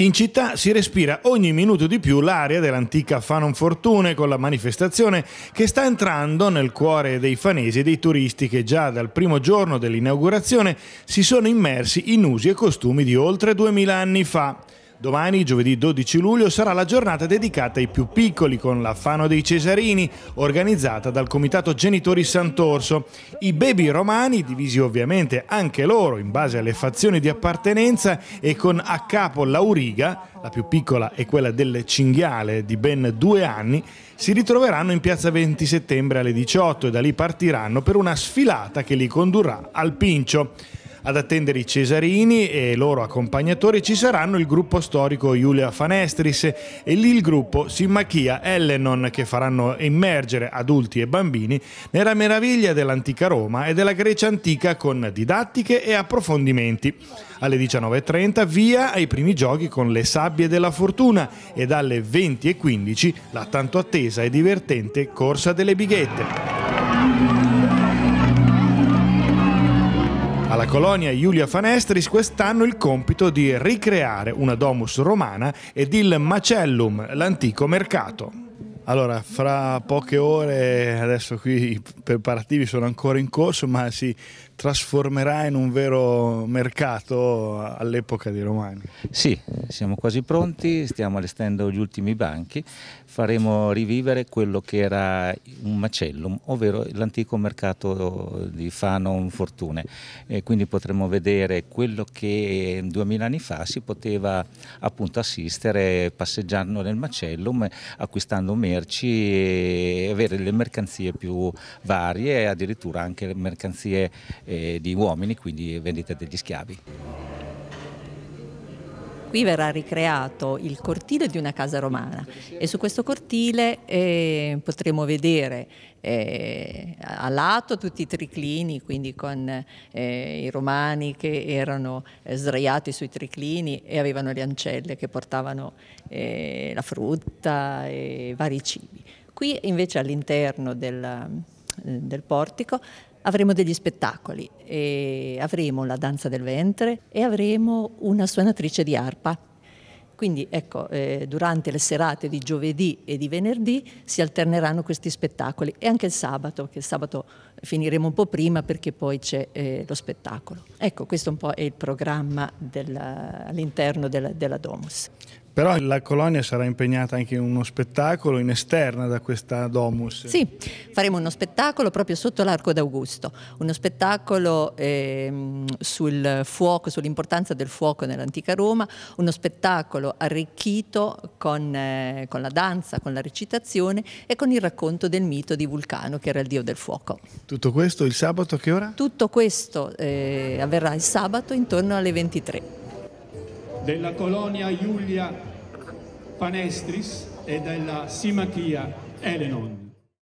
In città si respira ogni minuto di più l'aria dell'antica Fanon Fortune con la manifestazione che sta entrando nel cuore dei fanesi e dei turisti che già dal primo giorno dell'inaugurazione si sono immersi in usi e costumi di oltre 2000 anni fa. Domani, giovedì 12 luglio, sarà la giornata dedicata ai più piccoli con la Fano dei Cesarini, organizzata dal Comitato Genitori Sant'Orso. I baby romani, divisi ovviamente anche loro in base alle fazioni di appartenenza e con a capo l'Auriga, la più piccola è quella del cinghiale di ben due anni, si ritroveranno in piazza 20 settembre alle 18 e da lì partiranno per una sfilata che li condurrà al Pincio ad attendere i Cesarini e i loro accompagnatori ci saranno il gruppo storico Giulia Fanestris e lì il gruppo Simmachia Ellenon che faranno immergere adulti e bambini nella meraviglia dell'antica Roma e della Grecia antica con didattiche e approfondimenti. Alle 19.30 via ai primi giochi con le sabbie della fortuna e dalle 20.15 la tanto attesa e divertente corsa delle bighette. colonia Giulia Fanestris quest'anno il compito di ricreare una domus romana ed il macellum, l'antico mercato. Allora, fra poche ore, adesso qui i preparativi sono ancora in corso, ma si trasformerà in un vero mercato all'epoca dei Romani. Sì, siamo quasi pronti, stiamo allestendo gli ultimi banchi, faremo rivivere quello che era un macellum, ovvero l'antico mercato di Fano Fortune. E quindi potremo vedere quello che duemila anni fa si poteva appunto assistere passeggiando nel macellum, acquistando merci e avere le mercanzie più varie, addirittura anche le mercanzie eh, di uomini, quindi vendita degli schiavi. Qui verrà ricreato il cortile di una casa romana e su questo cortile eh, potremo vedere eh, a lato tutti i triclini, quindi con eh, i romani che erano eh, sdraiati sui triclini e avevano le ancelle che portavano eh, la frutta e vari cibi. Qui invece all'interno del, del portico Avremo degli spettacoli, avremo la danza del ventre e avremo una suonatrice di arpa. Quindi ecco, eh, durante le serate di giovedì e di venerdì si alterneranno questi spettacoli e anche il sabato, che il sabato finiremo un po' prima perché poi c'è eh, lo spettacolo. Ecco, questo un po' è il programma del, all'interno della, della Domus. Però la colonia sarà impegnata anche in uno spettacolo in esterna da questa Domus. Sì, faremo uno spettacolo proprio sotto l'Arco d'Augusto, uno spettacolo eh, sul fuoco, sull'importanza del fuoco nell'antica Roma, uno spettacolo arricchito con, eh, con, la danza, con la recitazione e con il racconto del mito di Vulcano che era il dio del fuoco. Tutto questo il sabato a che ora? Tutto questo eh, avverrà il sabato intorno alle 23 della colonia Giulia Panestris e della Simachia Elenon.